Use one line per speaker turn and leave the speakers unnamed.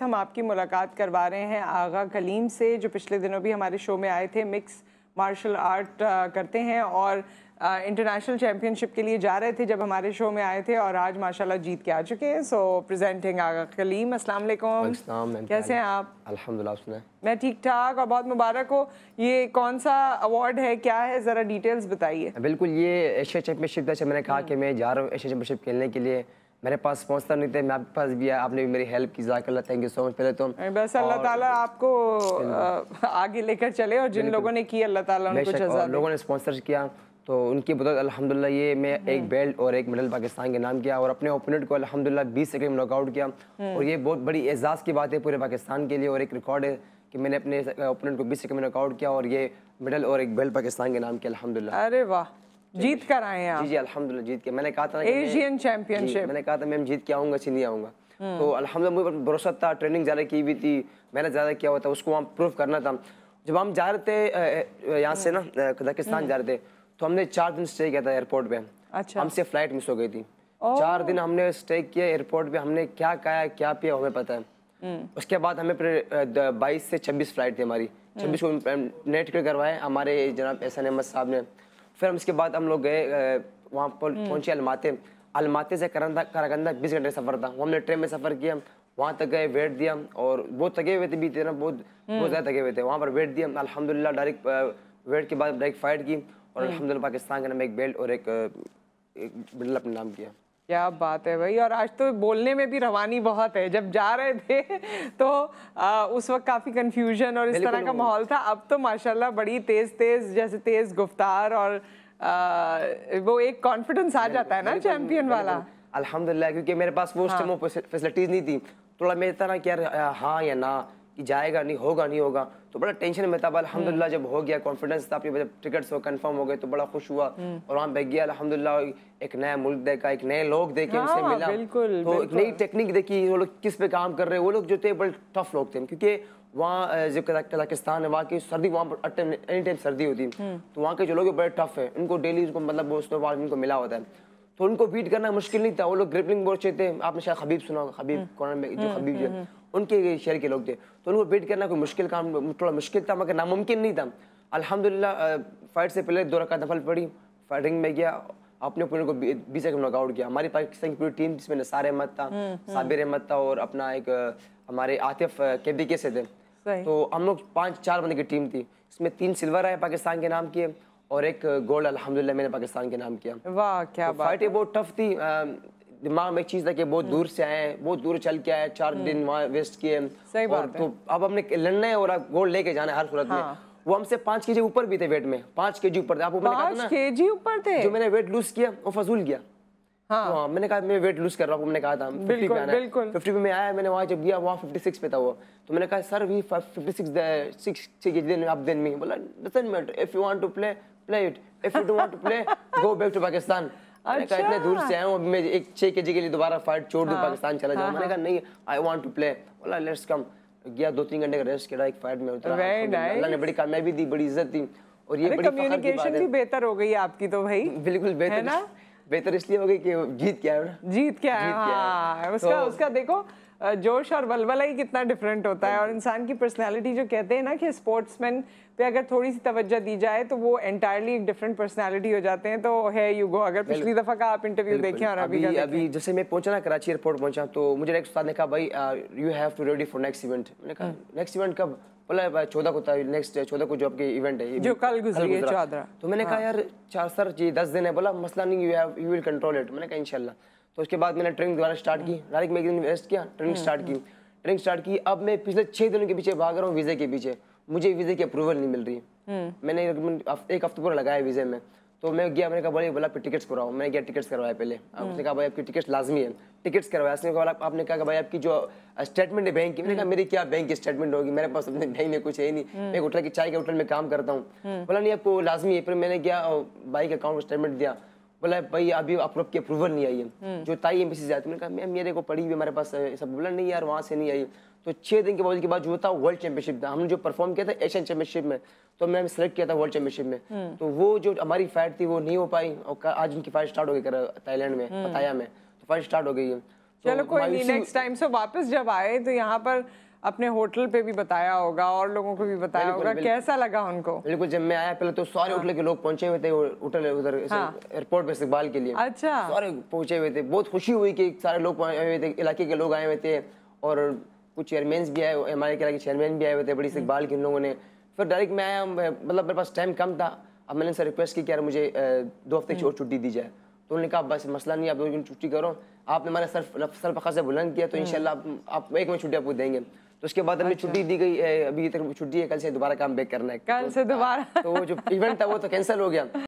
वक्त हम आपकी मुलाकात करवा रहे हैं आगा कलीम से जो पिछले दिनों भी हमारे शो में आए थे मिक्स मार्शल आर्ट करते हैं और इंटरनेशनल चैम्पियनशिप के लिए जा रहे थे जब हमारे शो में आए थे और आज माशाल्लाह जीत के आ चुके हैं सो प्रेजेंटिंग आगा कलीम अस्सलाम वालेकुम कैसे हैं आप अल्हम्दुलिल्लाह मैं ठीक ठाक और बहुत मुबारक हो ये कौन सा अवार्ड है क्या है ज़रा डिटेल्स बताइए बिल्कुल ये एशिया चैम्पियनशिप था मैंने कहा हाँ। कि मैं
जा रहा हूँ एशिया चैम्पियनशिप खेलने के लिए मेरे पास पहुंचता नहीं थे मैं आपके पास भी आया आपने भी मेरी हेल्प की जाकर थैंक यू सो मच पहले तो बस अल्लाह ताला
आपको आगे लेकर चले और जिन लोगों ने की अल्लाह ताला उनको लोगों ने
स्पॉन्सर किया तो उनकी बदौलत अल्हम्दुलिल्लाह ये मैं हम्म। एक बेल्ट और एक मेडल पाकिस्तान के नाम किया और अपने ओपोनेंट को अल्हम्दुलिल्लाह बीस सेकंड में नॉकआउट किया हम्म। और ये बहुत बड़ी एजाज़ की बात है पूरे पाकिस्तान के लिए और एक रिकॉर्ड है कि मैंने अपने ओपोनेंट को बीस सेकंड में नॉकआउट किया और ये मेडल और एक बेल्ट पाकिस्तान के नाम किया अलहमदिल्ला अरे वाह जीत कर आए हैं जी जी जीत के मैंने कहा था एशियन चैंपियनशिप मैंने कहा था मैम जीत के आऊँगा सीधी आऊंगा हम्म। तो अलहमदिल्ला मुझे भरोसा था ट्रेनिंग ज़्यादा की हुई थी मैंने ज़्यादा किया हुआ था उसको वहाँ प्रूव करना था जब हम जा रहे थे यहाँ से ना कजाकिस्तान हम्म। जा रहे थे तो हमने चार दिन स्टे किया था एयरपोर्ट पे अच्छा हमसे फ्लाइट मिस हो गई थी चार दिन हमने स्टे किया एयरपोर्ट पे हमने क्या खाया क्या पिया हमें पता है हम्म। उसके बाद हमें फिर बाईस से छब्बीस फ्लाइट थी हमारी छब्बीस को नेट करवाए हमारे जनाब एस एन अहमद साहब ने फिर हम इसके बाद हम लोग गए वहाँ पर हम्म। पहुंचे अलमाते अलमाते से करंदा करागंदा बीस घंटे सफ़र था वो हमने ट्रेन में सफ़र किया वहाँ तक गए वेट दिया और बहुत थके हुए थे भी थे ना बहुत हम्म। बहुत ज़्यादा थके हुए थे वहाँ पर वेट दिया अलहमदिल्ला डायरेक्ट वेट के बाद डायरेक्ट फाइट की और हम्म। अलहमदिल्ला पाकिस्तान के नाम एक बेल्ट और एक, एक अपने नाम किया
क्या बात है भाई और आज तो बोलने में भी रवानी बहुत है जब जा रहे थे तो आ, उस वक्त काफ़ी कन्फ्यूजन और इस तरह का माहौल था अब तो माशाल्लाह बड़ी तेज़ तेज़ जैसे तेज़ गुफ्तार और आ, वो एक कॉन्फिडेंस आ जाता है ना चैम्पियन वाला
अल्हम्दुलिल्लाह क्योंकि मेरे पास वो हाँ। फैसिलिटीज़ नहीं थी थोड़ा मेरा तरह क्या हाँ या ना कि जाएगा नहीं होगा नहीं होगा तो बड़ा टेंशन में था हम्म। अलहमदिल्ला जब हो गया कॉन्फिडेंस था अपनी जब टिकट्स हो कन्फर्म हो गए तो बड़ा खुश हुआ हम्म। और वहाँ बैग गया अलहमदिल्ला एक नया मुल्क देखा एक नए लोग देखे हाँ, उनसे मिला बिल्कुल, तो एक नई टेक्निक देखी वो लोग किस पे काम कर रहे हैं वो लोग जो थे बड़े टफ लोग थे क्योंकि वहाँ जो कजाकिस्तान है वहाँ की सर्दी वहाँ पर एनी टाइम सर्दी होती है हम्म। तो वहाँ के जो लोग बड़े टफ है उनको डेली उनको मतलब वो उनको मिला होता है तो उनको बीट करना मुश्किल नहीं था वो लोग ग्रिपलिंग बहुत थे आपने शायद खबीब सुना होगा खबीब कॉर्नर में जो खबीब जो उनके शहर के लोग थे तो उनको बीट करना कोई मुश्किल काम थोड़ा मुश्किल था मगर नामुमकिन नहीं था अलहमदिल्ला फाइट से पहले दो रखा दफल पड़ी फाइटिंग में गया अपने अपने को बीस एक नॉकआउट किया हमारी पाकिस्तान की पूरी टीम जिसमें नसार अहमद था हम्म, हम्म। साबिर अहमद था और अपना एक हमारे आतिफ के बी के से थे तो हम लोग पाँच चार बंदे की टीम थी इसमें तीन सिल्वर आए पाकिस्तान के नाम किए और एक गोल्ड अलहमदिल्ला मैंने पाकिस्तान के नाम किया वाह क्या तो बात फाइट बहुत टफ थी दिमाग में एक चीज़ था कि बहुत दूर से आए बहुत दूर चल के आए चार हम्म। दिन वहाँ वेस्ट किए और तो अब हमने लड़ना है और गोल लेके जाना है हर सूरत में हाँ। वो हमसे पांच के जी ऊपर भी थे वेट में पांच के जी ऊपर थे आप ऊपर थे जो मैंने वेट लूज किया वो फजूल गया हाँ। तो हाँ, मैंने कहा मैं वेट लूज कर रहा हूँ कहा था फिफ्टी पे आना फिफ्टी पे मैं आया मैंने वहाँ जब गया वहाँ फिफ्टी सिक्स पे था वो तो मैंने कहा सर फिफ्टी सिक्स सिक्स दिन आप दिन में बोला doesn't matter if you want to play play it if you don't want to play go back to Pakistan अच्छा। इतने दूर से अच्छा। आया हूँ मैं एक छः के जी के लिए दोबारा फाइट छोड़ दूँ हाँ। पाकिस्तान चला जाऊँ हाँ, मैंने हाँ। कहा नहीं आई वॉन्ट टू प्ले बोला लेट्स कम गया दो तीन घंटे का रेस्ट किया एक फाइट में उतरा ने बड़ी कामयाबी दी बड़ी इज्जत दी
और ये कम्युनिकेशन भी बेहतर हो गई आपकी तो भाई बिल्कुल बेहतर बेहतर इसलिए हो गई कि जीत क्या है जीत क्या है हाँ उसका तो, उसका देखो जोश और बलबला ही कितना डिफरेंट होता है और इंसान की पर्सनालिटी जो कहते हैं ना कि स्पोर्ट्समैन पे अगर थोड़ी सी तवज्जो दी जाए तो वो एंटायरली एक डिफरेंट पर्सनालिटी हो जाते हैं तो है यू गो अगर पिछली दफ़ा का आप इंटरव्यू देखें और अभी अभी, अभी
जैसे मैं पहुंचा ना कराची एयरपोर्ट पहुंचा तो मुझे एक उस्ताद ने कहा भाई you have to ready for next event मैंने कहा नेक्स्ट हम्म। इवेंट कब बोला चौदह को नेक्स्ट चौदह को जो आपके इवेंट है जो कल गुजरी है चौदह तो मैंने कहा हाँ। यार चार सर जी दस दिन है बोला मसला नहीं you have you will control it मैंने कहा इनशाला तो उसके बाद मैंने ट्रेनिंग दोबारा स्टार्ट की डायरेक्ट हाँ। मैं एक दिन वेस्ट किया ट्रेनिंग स्टार्ट हाँ, की ट्रेनिंग स्टार्ट की अब मैं पिछले छः दिनों के पीछे भाग रहा हूँ वीज़े के पीछे मुझे वीज़े की अप्रूवल नहीं मिल रही हम्म। मैंने एक हफ्ते पूरा लगाया वीज़े में तो मैं गया मैंने कहा बोला बोला टिकट्स कराओ मैंने गया टिकट्स करवाया पहले उसने कहा भाई आपकी टिकट लाजमी है टिकट्स करवाया उसने कहा आपने कहा भाई आपकी जो स्टेटमेंट है बैंक की मैंने कहा हम्म। मेरी क्या बैंक की स्टेटमेंट होगी मेरे पास अपने बैंक में कुछ है ही नहीं हम्म। मैं होटल की चाय के होटल में काम करता हूँ हम्म। बोला नहीं आपको लाजमी है फिर मैंने क्या भाई के अकाउंट स्टेटमेंट दिया बोला भाई अभी आप लोग की अप्रूवल नहीं आई है जो ताई एम्बेसी आती है मैम मेरे को पड़ी हुई हमारे पास सब बोला नहीं यार वहाँ से नहीं आई तो छः दिन के बाद के बाद जो था वर्ल्ड चैंपियनशिप था हमने जो परफॉर्म किया था एशियन चैंपियनशिप में तो मैम सेलेक्ट किया था वर्ल्ड चैंपियनशिप में तो वो जो हमारी फाइट थी वो नहीं हो पाई और आज उनकी फाइट स्टार्ट हो गई कर थाईलैंड में पताया में फाइट स्टार्ट हो गई है तो चलो कोई नेक्स्ट
टाइम से वापस जब आए तो यहाँ पर अपने होटल पे भी बताया होगा और लोगों को भी बताया होगा कैसा लगा उनको
बिल्कुल जब मैं आया पहले तो सारे हाँ। होटल के लोग पहुंचे हुए थे होटल उधर एयरपोर्ट हाँ। पे इस्तेबाल के लिए अच्छा सारे पहुंचे हुए थे बहुत खुशी हुई कि सारे लोग आए हुए थे इलाके के लोग आए हुए थे और कुछ चेयरमैन भी आए हमारे इलाके चेयरमैन भी आए हुए थे बड़ी इस्तेबाल के लोगों ने फिर डायरेक्ट मैं आया मतलब मेरे पास टाइम कम था अब मैंने सर रिक्वेस्ट की कि यार मुझे दो हफ्ते छोड़ हम्म। छुट्टी दी जाए तो उन्होंने कहा बस मसला नहीं आप दो दिन छुट्टी करो आपने हमारे सर सर पखा से बुलंद किया तो हम्म। इनशाला आप, आप एक मिनट छुट्टी आपको देंगे तो उसके बाद हमें अच्छा। छुट्टी दी गई अभी तक छुट्टी है कल से दोबारा काम बैक करना है कल तो से दोबारा तो जो इवेंट था वो तो कैंसिल हो गया